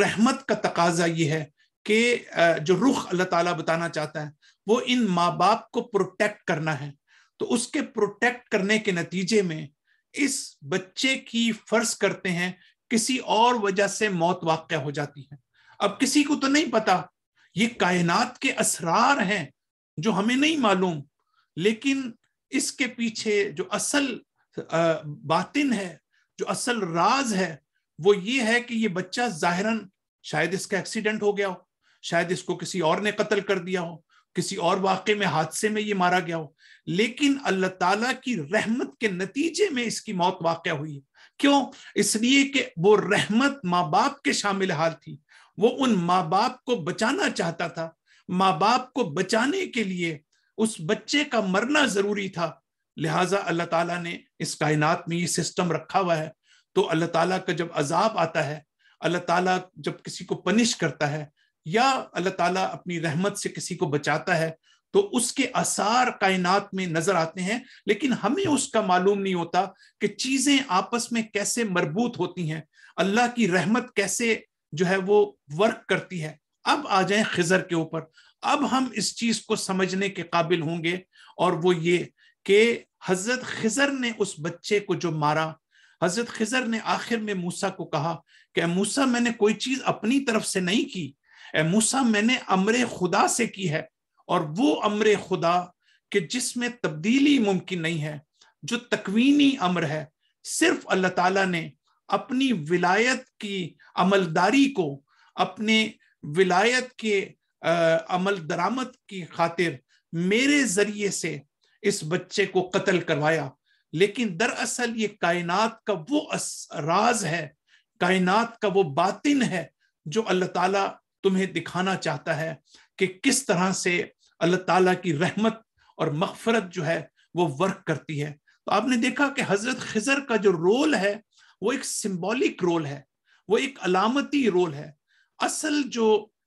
रहमत का तकाजा ये है कि जो रुख अल्लाह ताला बताना चाहता है वो इन माँ बाप को प्रोटेक्ट करना है तो उसके प्रोटेक्ट करने के नतीजे में इस बच्चे की फर्ज करते हैं किसी और वजह से मौत वाक़ हो जाती है अब किसी को तो नहीं पता ये कायनात के असरार हैं जो हमें नहीं मालूम लेकिन इसके पीछे जो असल बातिन है जो असल राज है वो ये है कि ये बच्चा जाहिरन शायद इसका एक्सीडेंट हो गया हो शायद इसको किसी और ने कत्ल कर दिया हो किसी और वाक्य में हादसे में ये मारा गया हो लेकिन अल्लाह ताला की रहमत के नतीजे में इसकी मौत वाक़ हुई है क्यों इसलिए कि वो रहमत माँ बाप के शामिल हाल थी वो उन माँ बाप को बचाना चाहता था माँ बाप को बचाने के लिए उस बच्चे का मरना जरूरी था लिहाजा अल्लाह ताला ने इस कायनात में ये सिस्टम रखा हुआ है तो अल्लाह ताला का जब अजाब आता है अल्लाह ताला जब किसी को पनिश करता है या अल्लाह ताला अपनी रहमत से किसी को बचाता है तो उसके आसार कायनात में नजर आते हैं लेकिन हमें उसका मालूम नहीं होता कि चीजें आपस में कैसे मरबूत होती हैं अल्लाह की रहमत कैसे जो है वो वर्क करती है अब आ जाए खिजर के ऊपर अब हम इस चीज को समझने के काबिल होंगे और वो ये कि हजरत खिजर ने उस बच्चे को जो मारा हजरत खिजर ने आखिर में मूसा को कहा कि मूसा मैंने कोई चीज अपनी तरफ से नहीं की ए मूसा मैंने अमर खुदा से की है और वो अमर खुदा के जिसमें तब्दीली मुमकिन नहीं है जो तकवीनी अमर है सिर्फ अल्लाह ताला ने अपनी विलायत की अमलदारी को अपने विलायत के आ, अमल दरामद की खातिर मेरे जरिए से इस बच्चे को कत्ल करवाया लेकिन दरअसल ये कायनात का वो राज है कायनात का वो बातिन है जो अल्लाह ताला तुम्हें दिखाना चाहता है कि किस तरह से अल्लाह ताला की रहमत और मफफरत जो है वो वर्क करती है तो आपने देखा कि हजरत खजर का जो रोल है वो एक सिंबॉलिक रोल है वो एक अलामती रोल है असल जो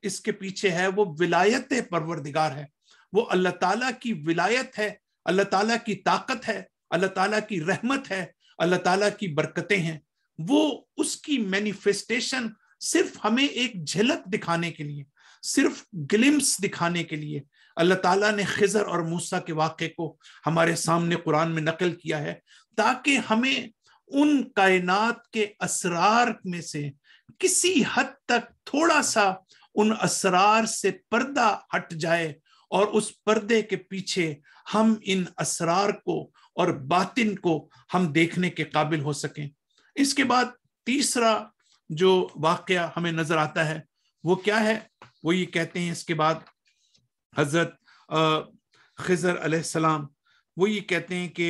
इसके पीछे है वो विलायत परवरदिगार है वो अल्लाह ताला की विलायत है अल्लाह ताला की ताकत है अल्लाह ताला की रहमत है अल्लाह ताला की बरकतें हैं वो उसकी मैनिफेस्टेशन सिर्फ हमें एक झलक दिखाने के लिए सिर्फ ग्लिम्स दिखाने के लिए अल्लाह ताला ने खिजर और मूसा के वाक़े को हमारे सामने कुरान में नकल किया है ताकि हमें उन कायनात के असरार में से किसी हद तक थोड़ा सा उन असरार से पर्दा हट जाए और उस पर्दे के पीछे हम इन असरार को और बातिन को हम देखने के काबिल हो सकें इसके बाद तीसरा जो वाक़ हमें नजर आता है वो क्या है वो ये कहते हैं इसके बाद हजरत खजर सलाम वो ये कहते हैं कि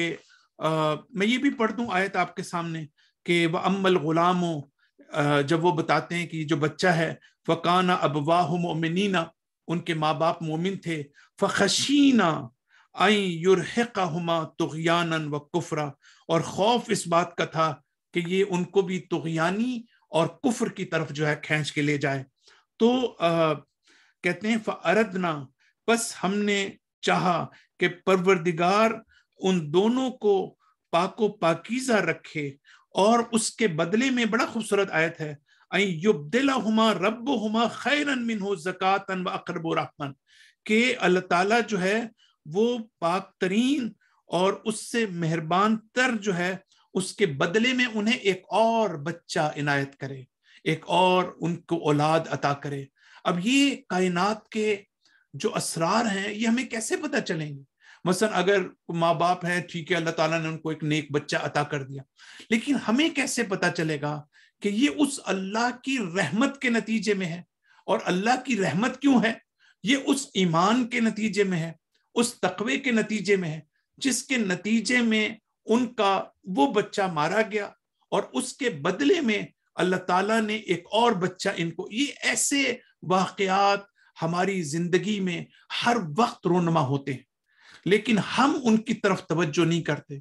मैं ये भी पढ़ दूँ आयत आपके सामने कि वह अम्बल गुलाम जब वो बताते हैं कि जो बच्चा है फ़काना वाह मोमिनना उनके माँ बाप मोमिन थे फ़खशीना आई युरहका हुमा तुगयानन व कुफरा और खौफ इस बात का था कि ये उनको भी तुगयानी और कुफर की तरफ जो है खींच के ले जाए तो आ, कहते हैं फरदना बस हमने चाह कि परवरदिगार उन दोनों को पाको पाकिजा रखे और उसके बदले में बड़ा खूबसूरत आयत है युबदिला हुमा रब हुमा खैरन हो जक़ातन व अकरब रहमन के अल्लाह ताला जो है वो पाक तरीन और उससे मेहरबान तर जो है उसके बदले में उन्हें एक और बच्चा इनायत करे एक और उनको औलाद अता करे अब ये कायनात के जो असरार हैं ये हमें कैसे पता चलेंगे मसलन अगर माँ बाप हैं ठीक है अल्लाह ताला ने उनको एक नेक बच्चा अता कर दिया लेकिन हमें कैसे पता चलेगा कि ये उस अल्लाह की रहमत के नतीजे में है और अल्लाह की रहमत क्यों है ये उस ईमान के नतीजे में है उस तकवे के नतीजे में है जिसके नतीजे में उनका वो बच्चा मारा गया और उसके बदले में अल्लाह ताला ने एक और बच्चा इनको ये ऐसे वाकयात हमारी जिंदगी में हर वक्त रोनमा होते हैं लेकिन हम उनकी तरफ तवज्जो नहीं करते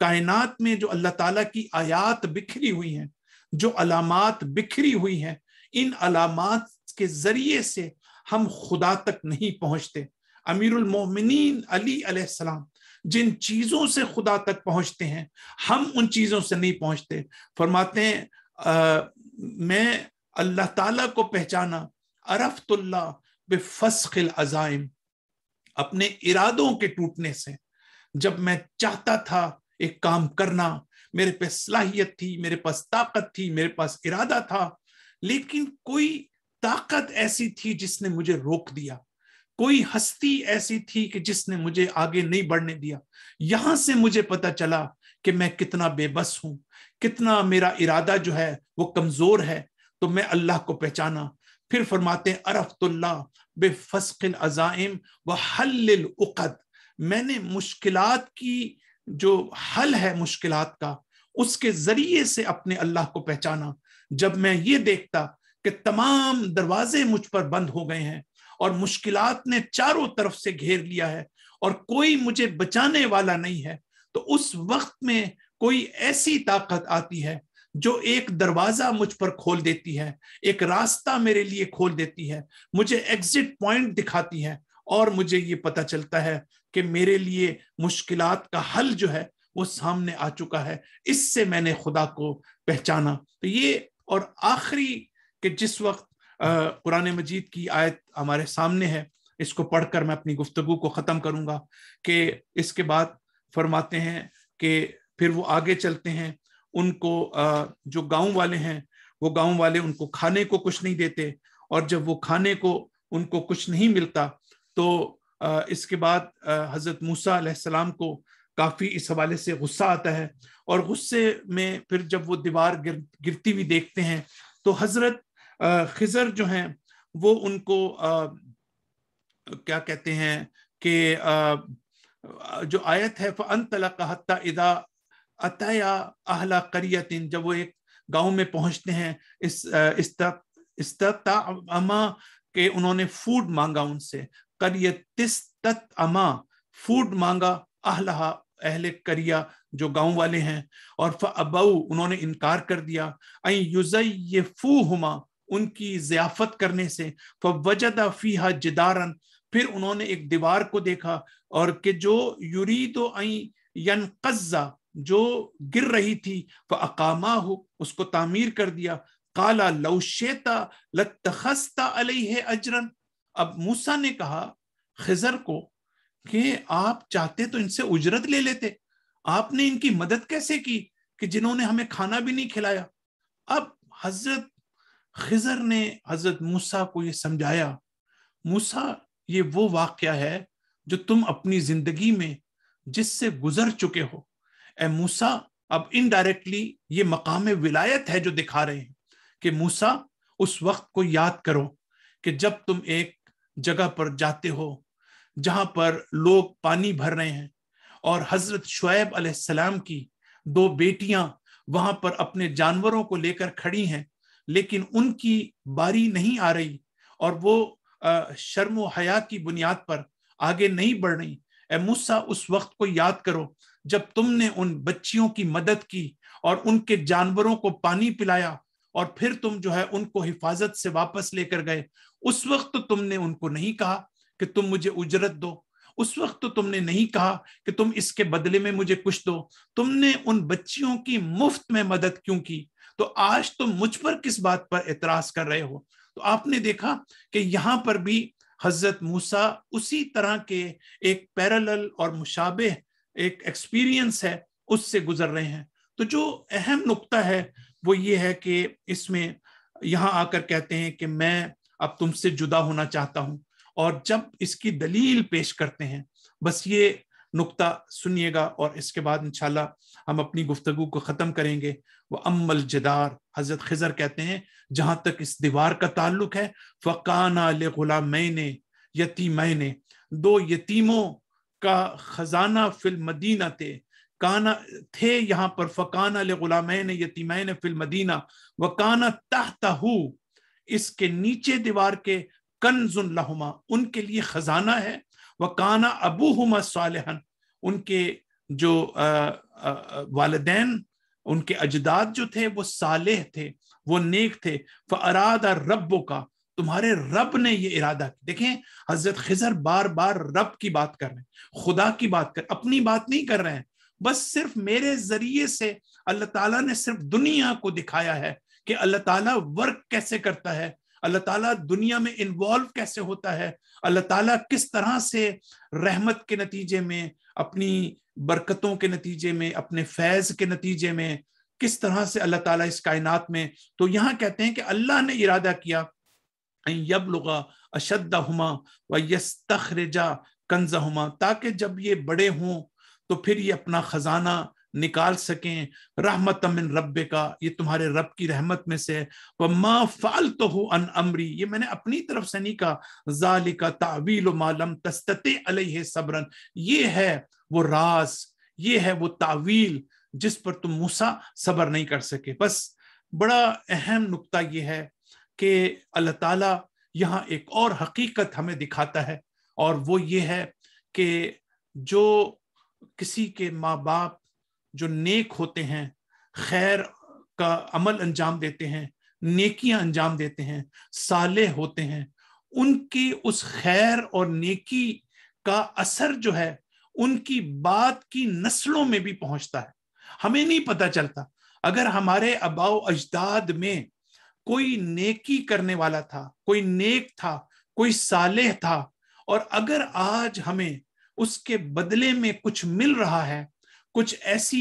कायनात में जो अल्लाह ताला की आयात बिखरी हुई हैं जो अलामत बिखरी हुई हैं इन अलामत के जरिए से हम खुदा तक नहीं पहुंचते अमीरुल मोमिनीन अली अलैहिस्सलाम जिन चीजों से खुदा तक पहुंचते हैं हम उन चीजों से नहीं पहुंचते फरमाते हैं आ, मैं अल्लाह ताला को पहचाना अरफतुल्ला बेफसखिल अजाइम अपने इरादों के टूटने से जब मैं चाहता था एक काम करना मेरे पे सलाहियत थी मेरे पास ताकत थी मेरे पास इरादा था लेकिन कोई ताकत ऐसी थी जिसने मुझे रोक दिया कोई हस्ती ऐसी थी कि जिसने मुझे आगे नहीं बढ़ने दिया यहां से मुझे पता चला कि मैं कितना बेबस हूं कितना मेरा इरादा जो है वो कमजोर है तो मैं अल्लाह को पहचाना फिर फरमाते हैं अरफतुल्ला बेफस्किल अजाइम व हल उकद मैंने मुश्किल की जो हल है मुश्किल का उसके जरिए से अपने अल्लाह को पहचाना जब मैं ये देखता कि तमाम दरवाजे मुझ पर बंद हो गए हैं और मुश्किलात ने चारों तरफ से घेर लिया है और कोई मुझे बचाने वाला नहीं है तो उस वक्त में कोई ऐसी ताकत आती है जो एक दरवाजा मुझ पर खोल देती है एक रास्ता मेरे लिए खोल देती है मुझे एग्जिट पॉइंट दिखाती है और मुझे ये पता चलता है कि मेरे लिए मुश्किलात का हल जो है वो सामने आ चुका है इससे मैंने खुदा को पहचाना तो ये और आखिरी के जिस वक्त कुरान मजीद की आयत हमारे सामने है इसको पढ़कर मैं अपनी गुफ्तगु को ख़त्म करूँगा कि इसके बाद फरमाते हैं कि फिर वो आगे चलते हैं उनको जो गांव वाले हैं वो गांव वाले उनको खाने को कुछ नहीं देते और जब वो खाने को उनको कुछ नहीं मिलता तो इसके बाद हज़रत मूसा को काफ़ी इस हवाले से गुस्सा आता है और गुस्से में फिर जब वो दीवार गिर गिरती हुई देखते हैं तो हज़रत खिजर जो हैं वो उनको क्या कहते हैं कि जो आयत है फ़न तलक हत्ता इदा अतया अहला करियतिन जब वो एक गांव में पहुंचते हैं इस इस्ता अमा के उन्होंने फूड मांगा उनसे करियत अमा फूड मांगा अहला अहले करिया जो गांव वाले हैं और फ अबाऊ उन्होंने इनकार कर दिया ये फू हुमा उनकी जियाफत करने से फवजद फ़ीहा जिदारन फिर उन्होंने एक दीवार को देखा और के जो युरीद यनकज़ा जो गिर रही थी वह अकामा हो उसको तामीर कर दिया काला लौशेता लतखस्ता अलह अजरन अब मूसा ने कहा खजर को कि आप चाहते तो इनसे उजरत ले लेते आपने इनकी मदद कैसे की कि जिन्होंने हमें खाना भी नहीं खिलाया अब हजरत खिजर ने हजरत मूसा को ये समझाया मूसा ये वो वाक्य है जो तुम अपनी जिंदगी में जिससे गुजर चुके हो ए मूसा अब इनडायरेक्टली ये मकाम विलायत है जो दिखा रहे हैं कि मूसा उस वक्त को याद करो कि जब तुम एक जगह पर जाते हो जहां पर लोग पानी भर रहे हैं और हजरत शुएब अलैहिस्सलाम की दो बेटियां वहां पर अपने जानवरों को लेकर खड़ी हैं लेकिन उनकी बारी नहीं आ रही और वो शर्म हया की बुनियाद पर आगे नहीं बढ़ रही ए मूसा उस वक्त को याद करो जब तुमने उन बच्चियों की मदद की और उनके जानवरों को पानी पिलाया और फिर तुम जो है उनको हिफाजत से वापस लेकर गए उस वक्त तो तुमने उनको नहीं कहा कि तुम मुझे उजरत दो उस वक्त तो तुमने नहीं कहा कि तुम इसके बदले में मुझे कुछ दो तुमने उन बच्चियों की मुफ्त में मदद क्यों की तो आज तुम तो मुझ पर किस बात पर एतराज कर रहे हो तो आपने देखा कि यहां पर भी हजरत मूसा उसी तरह के एक पैरल और मुशाबे एक एक्सपीरियंस है उससे गुजर रहे हैं तो जो अहम नुकता है वो ये है कि इसमें यहाँ आकर कहते हैं कि मैं अब तुमसे जुदा होना चाहता हूँ और जब इसकी दलील पेश करते हैं बस ये नुकता सुनिएगा और इसके बाद इनशाला हम अपनी गुफ्तगु को ख़त्म करेंगे वह अमल जदार हज़रत खजर कहते हैं जहाँ तक इस दीवार का ताल्लुक है फ़काना गुला मैंने यती मैंने दो यतीमों का खजाना फिल मदीना थे काना थे यहाँ पर फ़काना गुलामैन यतीमैन फिल मदीना व काना ताहताहू इसके नीचे दीवार के कनजुन लहुमा उनके लिए खजाना है वकाना अबू हम सालहन उनके जो वालदेन उनके अजदाद जो थे वो सालेह थे वो नेक थे अरादा रबों का तुम्हारे रब ने ये इरादा किया देखें हजरत खिजर बार बार रब की बात कर रहे हैं खुदा की बात कर अपनी बात नहीं कर रहे हैं बस सिर्फ मेरे जरिए से अल्लाह ताला ने सिर्फ दुनिया को दिखाया है कि अल्लाह ताला वर्क कैसे करता है अल्लाह ताला दुनिया में इन्वॉल्व कैसे होता है अल्लाह ताला किस तरह से रहमत के नतीजे में अपनी बरकतों के नतीजे में अपने फैज़ के नतीजे में किस तरह से अल्लाह ताला इस कायनात में तो यहाँ कहते हैं कि अल्लाह ने इरादा किया यब लुगा अशद हुमा व यस्तखरजा कंजा हुमा ताकि जब ये बड़े हों तो फिर ये अपना खजाना निकाल सकें रहमत अमिन रब का ये तुम्हारे रब की रहमत में से है माँ फाल तो हो अन अमरी ये मैंने अपनी तरफ से नहीं कहा जालिका तावील मालम तस्तते अलह सबरन ये है वो रास ये है वो तावील जिस पर तुम मूसा सबर नहीं कर सके बस बड़ा अहम नुकता ये है कि अल्लाह ताला यहाँ एक और हकीकत हमें दिखाता है और वो ये है कि जो किसी के माँ बाप जो नेक होते हैं खैर का अमल अंजाम देते हैं नेकियां अंजाम देते हैं साले होते हैं उनकी उस खैर और नेकी का असर जो है उनकी बात की नस्लों में भी पहुंचता है हमें नहीं पता चलता अगर हमारे अबाव अजदाद में कोई नेकी करने वाला था कोई नेक था कोई सालेह था और अगर आज हमें उसके बदले में कुछ मिल रहा है कुछ ऐसी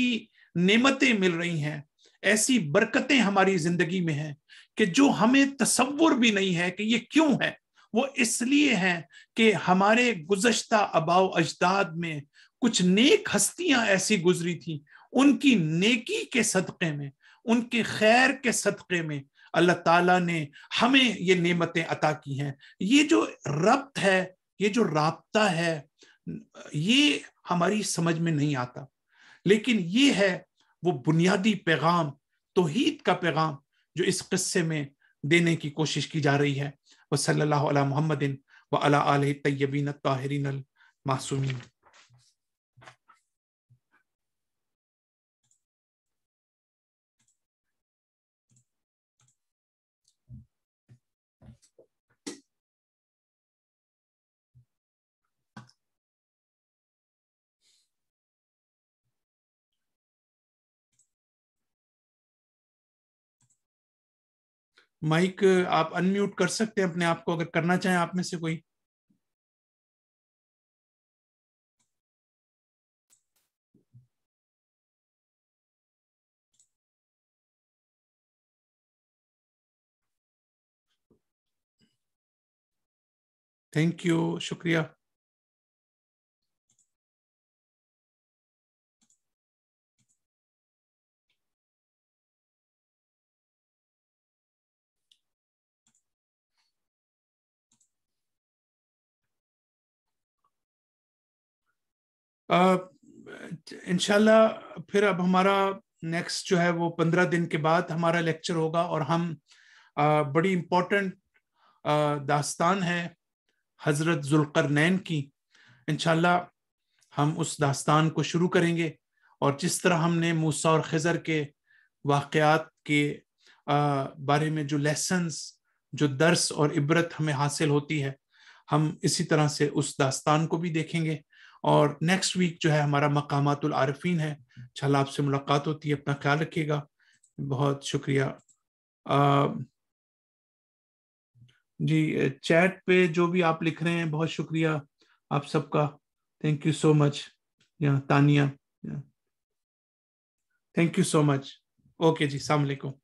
नेमतें मिल रही हैं ऐसी बरकतें हमारी जिंदगी में हैं कि जो हमें तस्वुर भी नहीं है कि ये क्यों है वो इसलिए है कि हमारे गुजशत अबाव अजदाद में कुछ नेक हस्तियां ऐसी गुजरी थी उनकी नेकी के सदक़े में उनके खैर के सदक़े में अल्लाह ताला ने हमें ये नेमतें अता की हैं ये जो रब्त है ये जो रबता है ये हमारी समझ में नहीं आता लेकिन ये है वो बुनियादी पैगाम तोहीद का पैगाम जो इस किस्से में देने की कोशिश की जा रही है सल्ला मोहम्मदिन व अला तयबीन ताहरीन मासूमिन माइक आप अनम्यूट कर सकते हैं अपने आप को अगर करना चाहें आप में से कोई थैंक यू शुक्रिया इनशाला फिर अब हमारा नेक्स्ट जो है वो पंद्रह दिन के बाद हमारा लेक्चर होगा और हम आ, बड़ी इम्पोर्टेंट दास्तान है हज़रत जुल्कर नैन की इनशाला हम उस दास्तान को शुरू करेंगे और जिस तरह हमने मूसा और खज़र के वाक़ात के आ, बारे में जो लेसन्स जो दर्स और इबरत हमें हासिल होती है हम इसी तरह से उस दास्तान को भी देखेंगे और नेक्स्ट वीक जो है हमारा मकामातुल आरफीन है चल आपसे मुलाकात होती है अपना ख्याल रखिएगा बहुत शुक्रिया आ, जी चैट पे जो भी आप लिख रहे हैं बहुत शुक्रिया आप सबका थैंक यू सो मच या Tania thank you so much okay जी सलामकुम